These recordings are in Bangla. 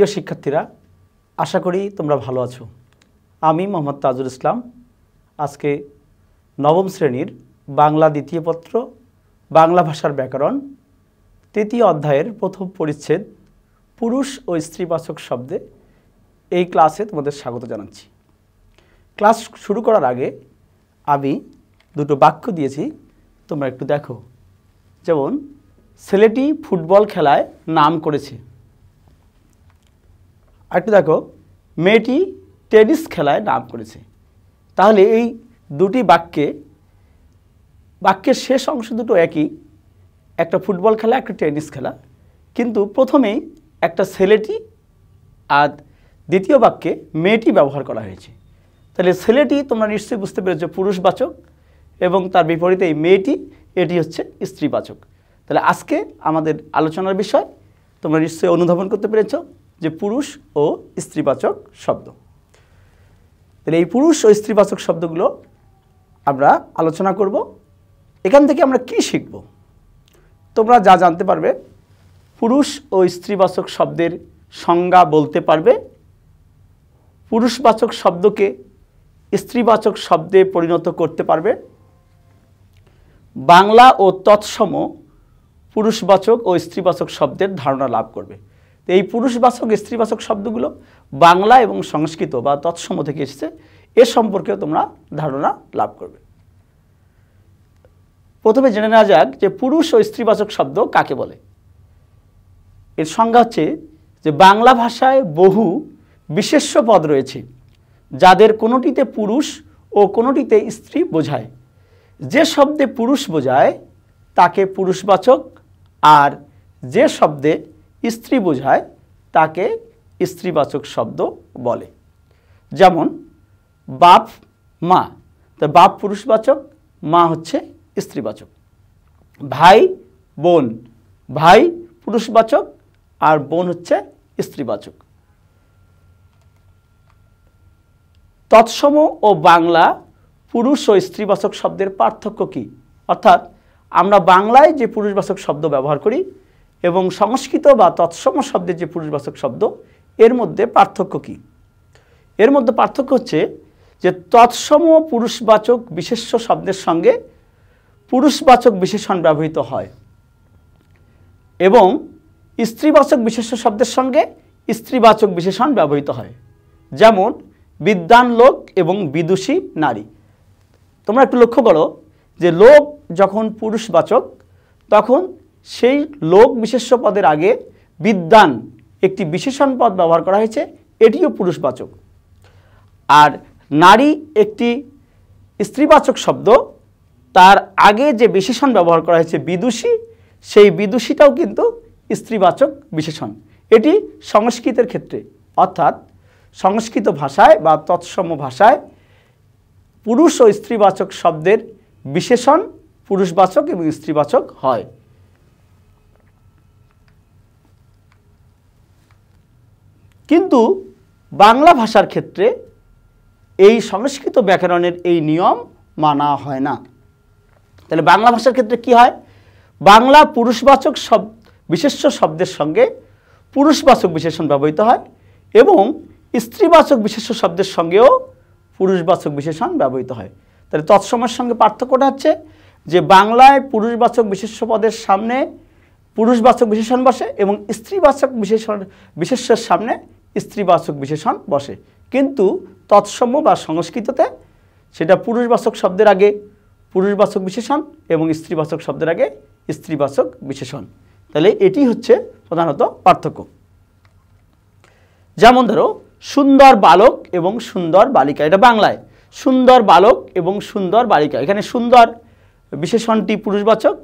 প্রিয় শিক্ষার্থীরা আশা করি তোমরা ভালো আছো আমি মোহাম্মদ তাজুল ইসলাম আজকে নবম শ্রেণীর বাংলা দ্বিতীয় পত্র বাংলা ভাষার ব্যাকরণ তৃতীয় অধ্যায়ের প্রথম পরিচ্ছেদ পুরুষ ও স্ত্রীবাচক শব্দে এই ক্লাসে তোমাদের স্বাগত জানাচ্ছি ক্লাস শুরু করার আগে আমি দুটো বাক্য দিয়েছি তোমরা একটু দেখো যেমন ছেলেটি ফুটবল খেলায় নাম করেছে একটু দেখো মেয়েটি টেনিস খেলায় নাম করেছে তাহলে এই দুটি বাক্যে বাক্যের শেষ অংশ দুটো একই একটা ফুটবল খেলা একটা টেনিস খেলা কিন্তু প্রথমেই একটা ছেলেটি আর দ্বিতীয় বাক্যে মেয়েটি ব্যবহার করা হয়েছে তাহলে ছেলেটি তোমরা নিশ্চয়ই বুঝতে পেরেছ পুরুষবাচক এবং তার বিপরীতে এই মেয়েটি এটি হচ্ছে স্ত্রীবাচক তাহলে আজকে আমাদের আলোচনার বিষয় তোমরা নিশ্চয়ই অনুধাবন করতে পেরেছ যে পুরুষ ও স্ত্রীবাচক শব্দ তাহলে এই পুরুষ ও স্ত্রীবাচক শব্দগুলো আমরা আলোচনা করব এখান থেকে আমরা কি শিখব তোমরা যা জানতে পারবে পুরুষ ও স্ত্রীবাচক শব্দের সংজ্ঞা বলতে পারবে পুরুষবাচক শব্দকে স্ত্রীবাচক শব্দে পরিণত করতে পারবে বাংলা ও তৎসম পুরুষবাচক ও স্ত্রীবাচক শব্দের ধারণা লাভ করবে এই পুরুষবাচক স্ত্রীবাচক শব্দগুলো বাংলা এবং সংস্কৃত বা তৎসম থেকে এসেছে এ সম্পর্কেও তোমরা ধারণা লাভ করবে প্রথমে জেনে নেওয়া যাক যে পুরুষ ও স্ত্রীবাচক শব্দ কাকে বলে এর সংজ্ঞা হচ্ছে যে বাংলা ভাষায় বহু বিশেষ্য পদ রয়েছে যাদের কোনোটিতে পুরুষ ও কোনোটিতে স্ত্রী বোঝায় যে শব্দে পুরুষ বোঝায় তাকে পুরুষবাচক আর যে শব্দে স্ত্রী বোঝায় তাকে স্ত্রীবাচক শব্দ বলে যেমন বাপ মা তা বাপ পুরুষবাচক মা হচ্ছে স্ত্রীবাচক ভাই বোন ভাই পুরুষবাচক আর বোন হচ্ছে স্ত্রীবাচক তৎসম ও বাংলা পুরুষ ও স্ত্রীবাচক শব্দের পার্থক্য কি অর্থাৎ আমরা বাংলায় যে পুরুষবাচক শব্দ ব্যবহার করি এবং সংস্কৃত বা তৎসম শব্দের যে পুরুষবাচক শব্দ এর মধ্যে পার্থক্য কি এর মধ্যে পার্থক্য হচ্ছে যে তৎসম পুরুষবাচক বিশেষ্য শব্দের সঙ্গে পুরুষবাচক বিশেষণ ব্যবহৃত হয় এবং স্ত্রীবাচক বিশেষ্য শব্দের সঙ্গে স্ত্রীবাচক বিশেষণ ব্যবহৃত হয় যেমন বিদ্যান লোক এবং বিদুষী নারী তোমরা একটু লক্ষ্য করো যে লোক যখন পুরুষবাচক তখন সেই লোক বিশেষ্য পদের আগে বিদ্যান একটি বিশেষণ পদ ব্যবহার করা হয়েছে এটিও পুরুষবাচক আর নারী একটি স্ত্রীবাচক শব্দ তার আগে যে বিশেষণ ব্যবহার করা হয়েছে বিদুষী সেই বিদুষীটাও কিন্তু স্ত্রীবাচক বিশেষণ এটি সংস্কৃতের ক্ষেত্রে অর্থাৎ সংস্কৃত ভাষায় বা তৎসম ভাষায় পুরুষ ও স্ত্রীবাচক শব্দের বিশেষণ পুরুষবাচক এবং স্ত্রীবাচক হয় কিন্তু বাংলা ভাষার ক্ষেত্রে এই সংস্কৃত ব্যাকরণের এই নিয়ম মানা হয় না তাহলে বাংলা ভাষার ক্ষেত্রে কি হয় বাংলা পুরুষবাচক শব্দ বিশেষ্য শব্দের সঙ্গে পুরুষবাচক বিশেষণ ব্যবহৃত হয় এবং স্ত্রীবাচক বিশেষ্য শব্দের সঙ্গেও পুরুষবাচক বিশেষণ ব্যবহৃত হয় তাহলে তৎসময়ের সঙ্গে পার্থক্যটা হচ্ছে যে বাংলায় পুরুষবাচক বিশেষ্য পদের সামনে পুরুষবাচক বিশেষণ বসে এবং স্ত্রীবাচক বিশেষণ বিশেষ্যের সামনে স্ত্রীবাচক বিশেষণ বসে কিন্তু তৎসম্য বা সংস্কৃততে সেটা পুরুষবাচক শব্দের আগে পুরুষবাচক বিশেষণ এবং স্ত্রীবাচক শব্দের আগে স্ত্রীবাচক বিশেষণ তাহলে এটি হচ্ছে প্রধানত পার্থক্য যেমন ধরো সুন্দর বালক এবং সুন্দর বালিকা এটা বাংলায় সুন্দর বালক এবং সুন্দর বালিকা এখানে সুন্দর বিশেষণটি পুরুষবাচক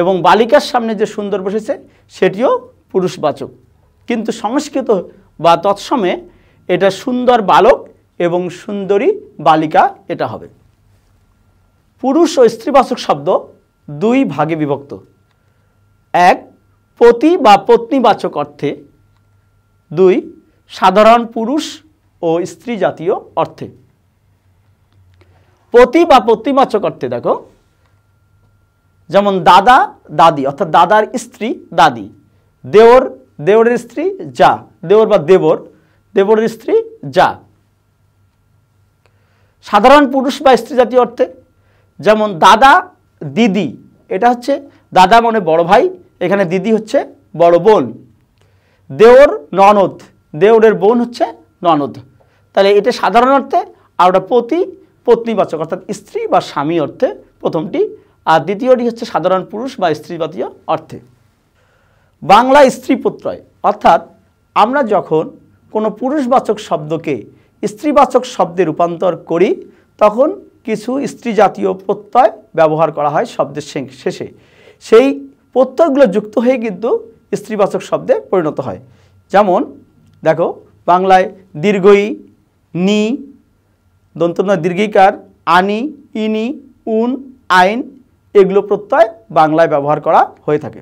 এবং বালিকার সামনে যে সুন্দর বসেছে সেটিও পুরুষবাচক কিন্তু সংস্কৃত বা তৎসমে এটা সুন্দর বালক এবং সুন্দরী বালিকা এটা হবে পুরুষ ও স্ত্রীবাচক শব্দ দুই ভাগে বিভক্ত এক পতি বা পত্নীবাচক অর্থে দুই সাধারণ পুরুষ ও স্ত্রী জাতীয় অর্থে পতি বা পত্নীবাচক অর্থে দেখো যেমন দাদা দাদি অর্থাৎ দাদার স্ত্রী দাদি দেওর দেওরের স্ত্রী যা দেওর বা দেবর দেবরের স্ত্রী যা সাধারণ পুরুষ বা স্ত্রী জাতীয় অর্থে যেমন দাদা দিদি এটা হচ্ছে দাদা মানে বড় ভাই এখানে দিদি হচ্ছে বড় বোন দেওর ননদ দেওরের বোন হচ্ছে ননদ তাহলে এটা সাধারণ অর্থে আর ওটা পতি পত্নীবাচক অর্থাৎ স্ত্রী বা স্বামী অর্থে প্রথমটি আর দ্বিতীয়টি হচ্ছে সাধারণ পুরুষ বা স্ত্রী জাতীয় অর্থে বাংলা স্ত্রীপুত্রয় অর্থাৎ আমরা যখন কোনো পুরুষবাচক শব্দকে স্ত্রীবাচক শব্দে রূপান্তর করি তখন কিছু স্ত্রী জাতীয় প্রত্যয় ব্যবহার করা হয় শব্দের শেষে সেই প্রত্যয়গুলো যুক্ত হয়ে কিন্তু স্ত্রীবাচক শব্দে পরিণত হয় যেমন দেখো বাংলায় দীর্ঘই নি দন্তন্য দীর্ঘিকার আনি ইনি উন আইন এগুলো প্রত্যয় বাংলায় ব্যবহার করা হয়ে থাকে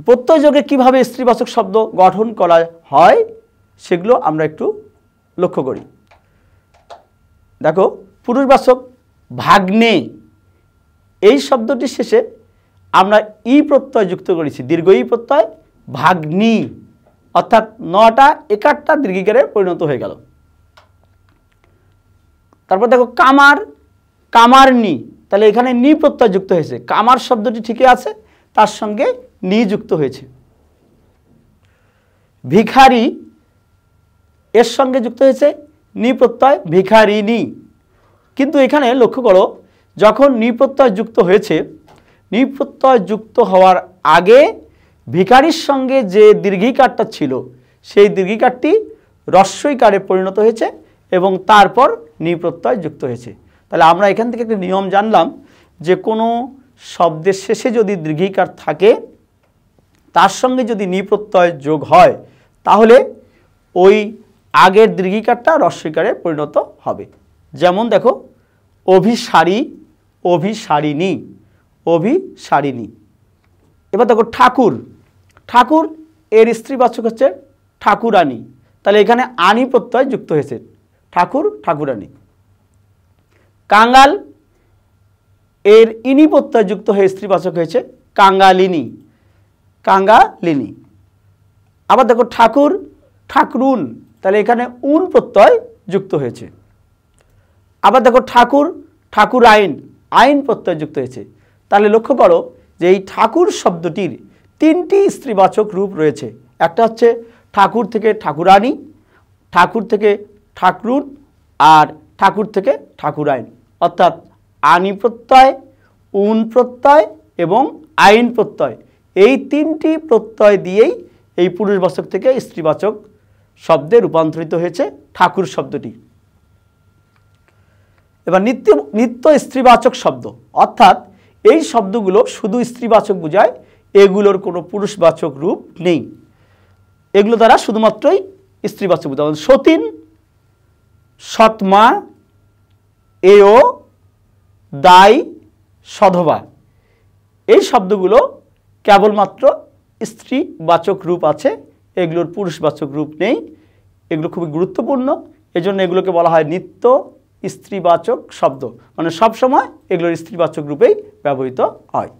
তো প্রত্যয় কীভাবে স্ত্রীবাচক শব্দ গঠন করা হয় সেগুলো আমরা একটু লক্ষ্য করি দেখো পুরুষবাচক ভাগ্নে এই শব্দটির শেষে আমরা ই প্রত্যয় যুক্ত করেছি দীর্ঘ ই প্রত্যয় ভাগ্নি অর্থাৎ নটা একাটটা দীর্ঘিকারে পরিণত হয়ে গেল তারপর দেখো কামার কামার নি তাহলে এখানে নি প্রত্যয় যুক্ত হয়েছে কামার শব্দটি ঠিকই আছে তার সঙ্গে নিযুক্ত হয়েছে ভিখারি এর সঙ্গে যুক্ত হয়েছে নিপ্রত্যয় ভিখারি নি কিন্তু এখানে লক্ষ্য করো যখন নিপ্রত্যয় যুক্ত হয়েছে নিপ্রত্যয় যুক্ত হওয়ার আগে ভিখারির সঙ্গে যে দীর্ঘিকারটা ছিল সেই দীর্ঘিকারটি রস্যইকারে পরিণত হয়েছে এবং তারপর নিপ্রত্যয় যুক্ত হয়েছে তাহলে আমরা এখান থেকে একটা নিয়ম জানলাম যে কোনো শব্দের শেষে যদি দীর্ঘিকার থাকে তার সঙ্গে যদি নিপ্রত্যয় যোগ হয় তাহলে ওই আগের দীর্ঘিকারটা রস্বীকারে পরিণত হবে যেমন দেখো অভিসারী অভিসারিণী অভিসারিণী এবার দেখো ঠাকুর ঠাকুর এর স্ত্রীবাচক হচ্ছে ঠাকুরানী তাহলে এখানে আনি প্রত্যয় যুক্ত হয়েছে ঠাকুর ঠাকুরানী কাঙ্গাল এর ইনি প্রত্যয় যুক্ত হয়ে স্ত্রীবাচক হয়েছে কাঙ্গালিনী কাঙ্গালিনী আবার দেখো ঠাকুর ঠাকরুন তাহলে এখানে উন প্রত্যয় যুক্ত হয়েছে আবার দেখো ঠাকুর ঠাকুর আইন আইন প্রত্যয় যুক্ত হয়েছে তাহলে লক্ষ্য করো যে এই ঠাকুর শব্দটির তিনটি স্ত্রীবাচক রূপ রয়েছে একটা হচ্ছে ঠাকুর থেকে ঠাকুরানি ঠাকুর থেকে ঠাকুরুন আর ঠাকুর থেকে ঠাকুর আইন অর্থাৎ আনি প্রত্যয় উন প্রত্যয় এবং আইন প্রত্যয় এই তিনটি প্রত্যয় দিয়েই এই পুরুষবাচক থেকে স্ত্রীবাচক শব্দে রূপান্তরিত হয়েছে ঠাকুর শব্দটি এবার নিত্য নিত্য স্ত্রীবাচক শব্দ অর্থাৎ এই শব্দগুলো শুধু স্ত্রীবাচক বোঝায় এগুলোর কোনো পুরুষবাচক রূপ নেই এগুলো দ্বারা শুধুমাত্রই স্ত্রীবাচক উদাহরণ সতীন সৎমা এও দায় সধবা এই শব্দগুলো কেবলমাত্র স্ত্রীবাচক রূপ আছে এগুলোর পুরুষবাচক রূপ নেই এগুলো খুবই গুরুত্বপূর্ণ এজন্য এগুলোকে বলা হয় নিত্য স্ত্রীবাচক শব্দ মানে সব সময় এগুলোর স্ত্রীবাচক রূপেই ব্যবহৃত হয়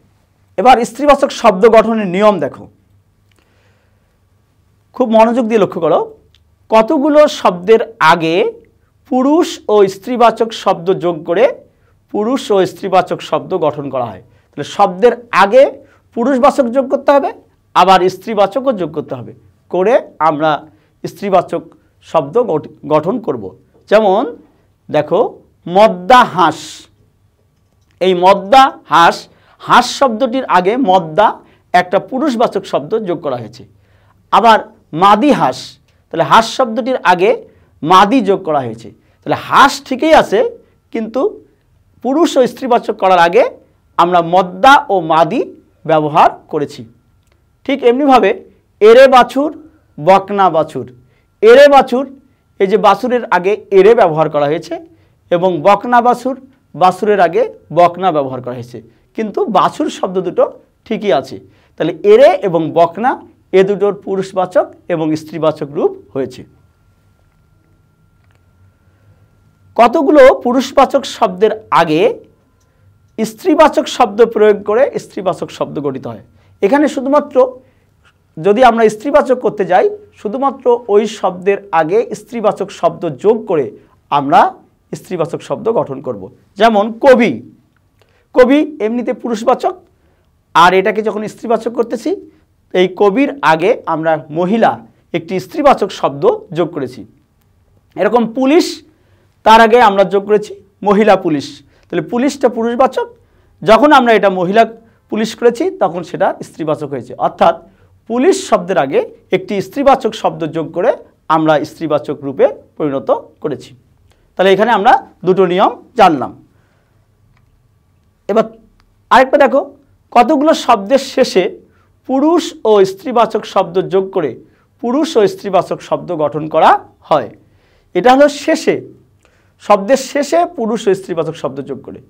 এবার স্ত্রীবাচক শব্দ গঠনের নিয়ম দেখো খুব মনোযোগ দিয়ে লক্ষ্য করো কতগুলো শব্দের আগে পুরুষ ও স্ত্রীবাচক শব্দ যোগ করে পুরুষ ও স্ত্রীবাচক শব্দ গঠন করা হয় তাহলে শব্দের আগে পুরুষবাচক যোগ করতে হবে আবার স্ত্রীবাচকও যোগ করতে হবে করে আমরা স্ত্রীবাচক শব্দ গঠন করব। যেমন দেখো মদ্দা হাঁস এই মদ্দা হাঁস হাঁস শব্দটির আগে মদ্দা একটা পুরুষবাচক শব্দ যোগ করা হয়েছে আবার মাদি হাঁস তাহলে হাঁস শব্দটির আগে মাদি যোগ করা হয়েছে তাহলে হাঁস ঠিকই আছে কিন্তু পুরুষ ও স্ত্রীবাচক করার আগে আমরা মদ্দা ও মাদি ব্যবহার করেছি ঠিক এমনিভাবে এরে বাছুর বকনা বাছুর এরে বাছুর এই যে বাছুরের আগে এরে ব্যবহার করা হয়েছে এবং বকনা বাছুর বাছুরের আগে বকনা ব্যবহার করা হয়েছে কিন্তু বাছুর শব্দ দুটো ঠিকই আছে তাহলে এরে এবং বকনা এ দুটোর পুরুষবাচক এবং স্ত্রীবাচক রূপ হয়েছে কতগুলো পুরুষবাচক শব্দের আগে স্ত্রীবাচক শব্দ প্রয়োগ করে স্ত্রীবাচক শব্দ গঠিত হয় এখানে শুধুমাত্র যদি আমরা স্ত্রীবাচক করতে যাই শুধুমাত্র ওই শব্দের আগে স্ত্রীবাচক শব্দ যোগ করে আমরা স্ত্রীবাচক শব্দ গঠন করব। যেমন কবি কবি এমনিতে পুরুষবাচক আর এটাকে যখন স্ত্রীবাচক করতেছি এই কবির আগে আমরা মহিলা একটি স্ত্রীবাচক শব্দ যোগ করেছি এরকম পুলিশ তার আগে আমরা যোগ করেছি মহিলা পুলিশ তাহলে পুলিশটা পুরুষবাচক যখন আমরা এটা মহিলা পুলিশ করেছি তখন সেটা স্ত্রীবাচক হয়েছে অর্থাৎ পুলিশ শব্দের আগে একটি স্ত্রীবাচক শব্দ যোগ করে আমরা স্ত্রীবাচক রূপে পরিণত করেছি তাহলে এখানে আমরা দুটো নিয়ম জানলাম এবার আরেকটা দেখো কতগুলো শব্দের শেষে পুরুষ ও স্ত্রীবাচক শব্দ যোগ করে পুরুষ ও স্ত্রীবাচক শব্দ গঠন করা হয় এটা হলো শেষে শব্দের শেষে পুরুষ ও স্ত্রীবাচক শব্দ যোগ করে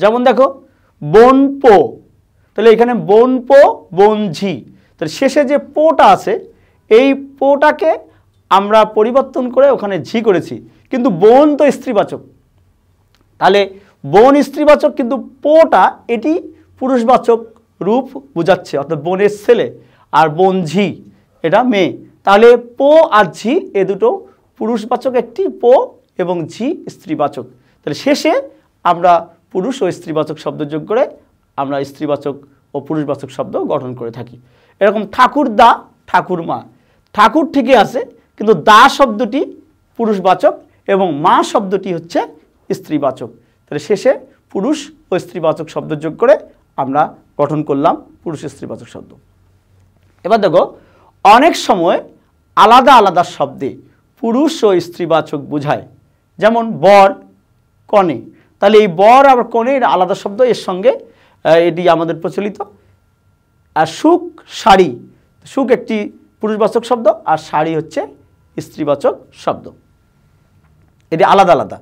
যেমন দেখো বন পো তাহলে এখানে বন পো বন ঝি তাহলে শেষে যে পোটা আছে এই পোটাকে আমরা পরিবর্তন করে ওখানে ঝি করেছি কিন্তু বন তো স্ত্রীবাচক তাহলে বন স্ত্রীবাচক কিন্তু পোটা এটি পুরুষবাচক রূপ বোঝাচ্ছে অর্থাৎ বনের ছেলে আর বন ঝি এটা মেয়ে তাহলে পো আর ঝি এ দুটো পুরুষবাচক একটি পো এবং ঝি স্ত্রীবাচক তাহলে শেষে আমরা পুরুষ ও স্ত্রীবাচক শব্দ যোগ করে আমরা স্ত্রীবাচক ও পুরুষবাচক শব্দ গঠন করে থাকি এরকম ঠাকুর দা ঠাকুর মা ঠাকুর ঠিকই আছে কিন্তু দা শব্দটি পুরুষবাচক এবং মা শব্দটি হচ্ছে স্ত্রীবাচক তাহলে শেষে পুরুষ ও স্ত্রীবাচক শব্দ যোগ করে আমরা গঠন করলাম পুরুষ স্ত্রীবাচক শব্দ এবার দেখো অনেক সময় আলাদা আলাদা শব্দে পুরুষ ও স্ত্রীবাচক বোঝায় যেমন বর কনে তাহলে এই বর আর কনে এটা আলাদা শব্দ এর সঙ্গে এটি আমাদের প্রচলিত আর সুখ শাড়ি সুখ একটি পুরুষবাচক শব্দ আর শাড়ি হচ্ছে স্ত্রীবাচক শব্দ এটি আলাদা আলাদা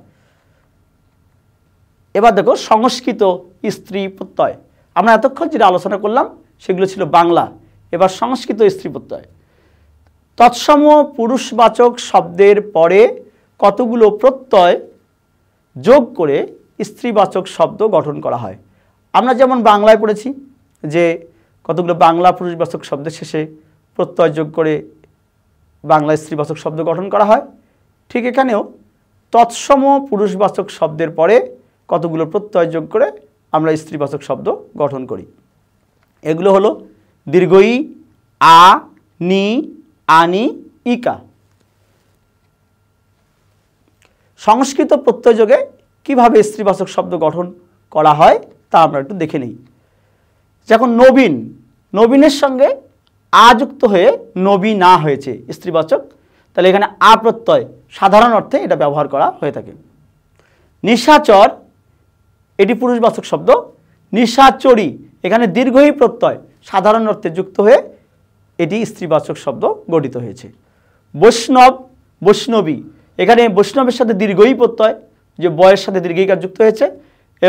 এবার দেখো সংস্কৃত স্ত্রী প্রত্যয় আমরা এতক্ষণ যেটা আলোচনা করলাম সেগুলো ছিল বাংলা এবার সংস্কৃত স্ত্রী প্রত্যয় তৎসম পুরুষবাচক শব্দের পরে কতগুলো প্রত্যয় যোগ করে স্ত্রীবাচক শব্দ গঠন করা হয় আমরা যেমন বাংলায় পড়েছি যে কতগুলো বাংলা পুরুষবাচক শব্দের শেষে প্রত্যয় যোগ করে বাংলা স্ত্রীবাচক শব্দ গঠন করা হয় ঠিক এখানেও তৎসম পুরুষবাচক শব্দের পরে কতগুলো প্রত্যয় যোগ করে আমরা স্ত্রীবাচক শব্দ গঠন করি এগুলো হলো দীর্ঘই আ নি আনি ইকা সংস্কৃত প্রত্যয়যোগে কিভাবে স্ত্রীবাচক শব্দ গঠন করা হয় তা আমরা একটু দেখে নিই যখন নবীন নবীনের সঙ্গে আযুক্ত হয়ে নবী না হয়েছে স্ত্রীবাচক তাহলে এখানে আপ্রত্যয় সাধারণ অর্থে এটা ব্যবহার করা হয়ে থাকে নিশাচর এটি পুরুষবাচক শব্দ নিশাচরী এখানে দীর্ঘই প্রত্যয় সাধারণ অর্থে যুক্ত হয়ে এটি স্ত্রীবাচক শব্দ গঠিত হয়েছে বৈষ্ণব বৈষ্ণবী এখানে বৈষ্ণবের সাথে দীর্ঘই প্রত্যয় যে বয়ের সাথে দীর্ঘিকার যুক্ত হয়েছে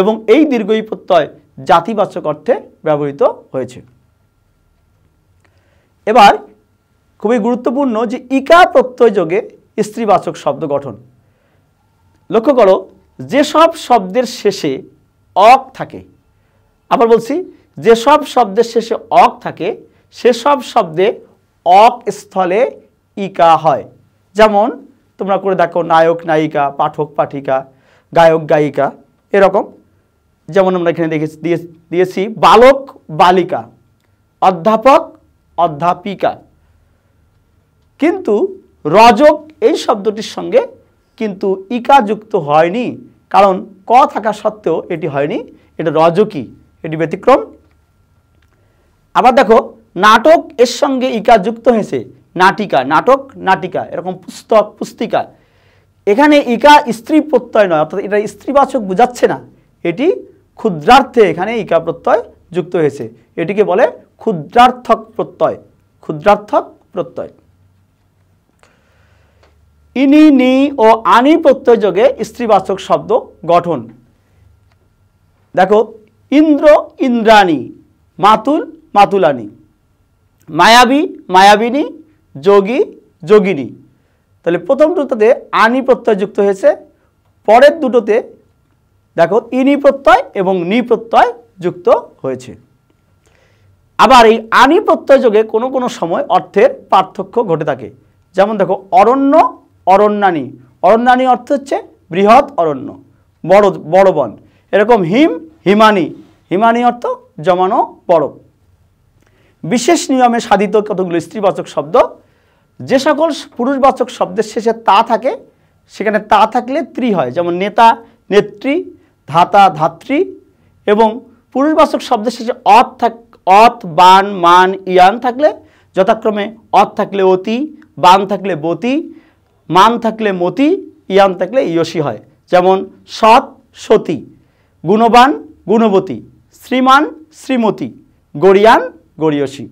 এবং এই দীর্ঘই প্রত্যয় জাতিবাচক অর্থে ব্যবহৃত হয়েছে এবার খুবই গুরুত্বপূর্ণ যে ইকা প্রত্যয় যোগে স্ত্রীবাচক শব্দ গঠন লক্ষ্য করো যেসব শব্দের শেষে অক থাকে আবার বলছি যেসব শব্দের শেষে অক থাকে সেসব শব্দে অক স্থলে ইকা হয় যেমন তোমরা করে দেখো নায়ক নায়িকা পাঠক পাঠিকা গায়ক গায়িকা এরকম যেমন আমরা এখানে দেখেছি দিয়ে দিয়েছি বালক বালিকা অধ্যাপক অধ্যাপিকা কিন্তু রজক এই শব্দটির সঙ্গে কিন্তু ইকা যুক্ত হয়নি কারণ ক থাকা সত্ত্বেও এটি হয়নি এটা রজকই এটি ব্যতিক্রম আবার দেখো নাটক এর সঙ্গে ইকা যুক্ত হয়েছে নাটিকা নাটক নাটিকা এরকম পুস্তক পুস্তিকা এখানে ইকা স্ত্রী প্রত্যয় নয় অর্থাৎ এটা স্ত্রীবাচক বুঝাচ্ছে না এটি ক্ষুদ্রার্থে এখানে ইকা প্রত্যয় যুক্ত হয়েছে এটিকে বলে ক্ষুদ্রার্থক প্রত্যয় ক্ষুদ্রার্থক প্রত্যয় ইনি নি ও আনি প্রত্যয়যোগে স্ত্রীবাচক শব্দ গঠন দেখো ইন্দ্র ইন্দ্রাণী মাতুল মাতুলানি মায়াবী মায়াবিনী যোগী যোগিনী তাহলে প্রথম দুটোতে আনি প্রত্যয় যুক্ত হয়েছে পরের দুটোতে দেখো ইনি প্রত্যয় এবং নি প্রত্যয় যুক্ত হয়েছে আবার এই আনি প্রত্যয় যোগে কোনো কোনো সময় অর্থের পার্থক্য ঘটে থাকে যেমন দেখো অরণ্য অরণ্যানী অরণ্যানী অর্থ হচ্ছে বৃহৎ অরণ্য বড় বড় বন এরকম হিম হিমানি হিমানি অর্থ জমানো বড় বিশেষ নিয়মে সাধিত কতগুলো স্ত্রীবাচক শব্দ যে সকল পুরুষবাচক শব্দের শেষে তা থাকে সেখানে তা থাকলে ত্রি হয় যেমন নেতা নেত্রী ধাতা ধাত্রী এবং পুরুষবাচক শব্দের শেষে অত থাক অত বান মান ইয়ান থাকলে যথাক্রমে অত থাকলে অতি বান থাকলে বতি মান থাকলে মতি ইয়ান থাকলে ইয়সী হয় যেমন সৎ সতী গুণবান গুণবতী শ্রীমান শ্রীমতী গরিয়ান গরিয়সী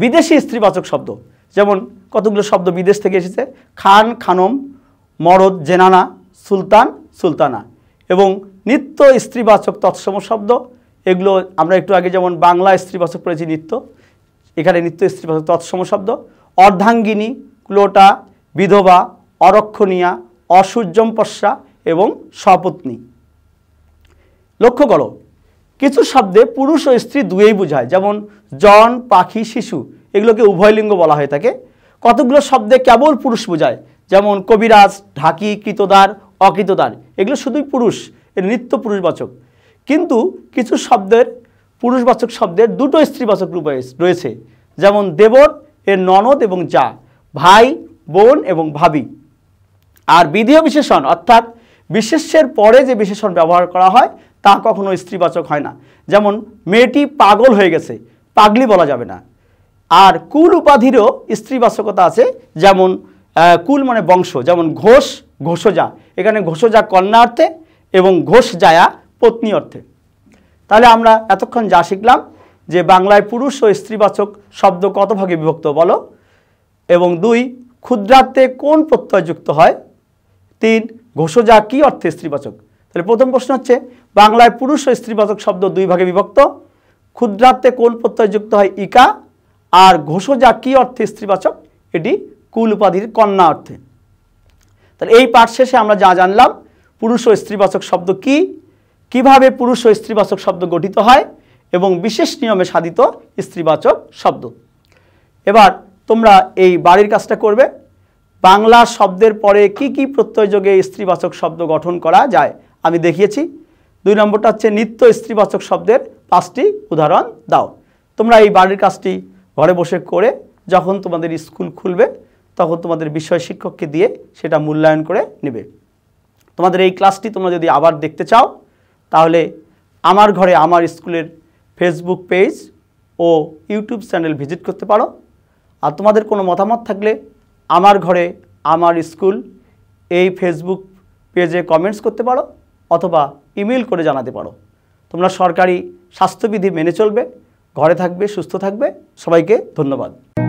বিদেশি স্ত্রীবাচক শব্দ যেমন কতগুলো শব্দ বিদেশ থেকে এসেছে খান খানম মরদ জেনানা সুলতান সুলতানা এবং নিত্য স্ত্রীবাচক তৎসম শব্দ এগুলো আমরা একটু আগে যেমন বাংলা স্ত্রীবাচক পড়েছি নিত্য এখানে নিত্য স্ত্রীবাচক তৎসম শব্দ অর্ধাঙ্গিনী ক্লোটা বিধবা অরক্ষণীয়া অসূর্যম্পস্যা এবং সপত্নী লক্ষ্য করো কিছু শব্দে পুরুষ ও স্ত্রী দুয়েই বোঝায় যেমন জন পাখি শিশু এগুলোকে উভয়লিঙ্গ বলা হয়ে থাকে কতগুলো শব্দে কেবল পুরুষ বোঝায় যেমন কবিরাজ ঢাকি কৃতদার অকৃতদার এগুলো শুধুই পুরুষ এর নিত্য পুরুষবাচক কিন্তু কিছু শব্দের পুরুষবাচক শব্দের দুটো স্ত্রীবাচক রূপ রয়েছে যেমন দেবর এর ননদ এবং যা ভাই বোন এবং ভাবি আর বিধিও বিশেষণ অর্থাৎ বিশেষ্যের পরে যে বিশেষণ ব্যবহার করা হয় তা কখনো স্ত্রীবাচক হয় না যেমন মেয়েটি পাগল হয়ে গেছে পাগলি বলা যাবে না আর কুল উপাধিরও স্ত্রীবাচকতা আছে যেমন কুল মানে বংশ যেমন ঘোষ ঘোষজা এখানে ঘোষজা কন্যা অর্থে এবং ঘোষ জায়া পত্নী অর্থে তাহলে আমরা এতক্ষণ যা শিখলাম যে বাংলায় পুরুষ ও স্ত্রীবাচক শব্দ কত ভাগে বিভক্ত বলো এবং দুই ক্ষুদ্রার্থে কোন প্রত্যয় যুক্ত হয় তিন ঘোষজা কি অর্থে স্ত্রীবাচক তাহলে প্রথম প্রশ্ন হচ্ছে বাংলায় পুরুষ ও স্ত্রীবাচক শব্দ দুই ভাগে বিভক্ত ক্ষুদ্রার্থে কোন প্রত্যয় যুক্ত হয় ইকা আর ঘোষজা কি অর্থে স্ত্রীবাচক এটি কুল উপাধির কন্যা অর্থে তাহলে এই পাঠ শেষে আমরা যা জানলাম পুরুষ ও স্ত্রীবাচক শব্দ কি কিভাবে পুরুষ ও স্ত্রীবাচক শব্দ গঠিত হয় এবং বিশেষ নিয়মে সাধিত স্ত্রীবাচক শব্দ এবার তোমরা এই বাড়ির কাজটা করবে বাংলা শব্দের পরে কি কি প্রত্যয়যোগে স্ত্রীবাচক শব্দ গঠন করা যায় আমি দেখিয়েছি দুই নম্বরটা হচ্ছে নিত্য স্ত্রীবাচক শব্দের পাঁচটি উদাহরণ দাও তোমরা এই বাড়ির কাজটি ঘরে বসে করে যখন তোমাদের স্কুল খুলবে তখন তোমাদের বিষয় শিক্ষককে দিয়ে সেটা মূল্যায়ন করে নেবে তোমাদের এই ক্লাসটি তোমরা যদি আবার দেখতে চাও তাহলে আমার ঘরে আমার স্কুলের ফেসবুক পেজ ও ইউটিউব চ্যানেল ভিজিট করতে পারো আর তোমাদের কোনো মতামত থাকলে আমার ঘরে আমার স্কুল এই ফেসবুক পেজে কমেন্টস করতে পারো অথবা ইমেল করে জানাতে পারো তোমরা সরকারি স্বাস্থ্যবিধি মেনে চলবে ঘরে থাকবে সুস্থ থাকবে সবাইকে ধন্যবাদ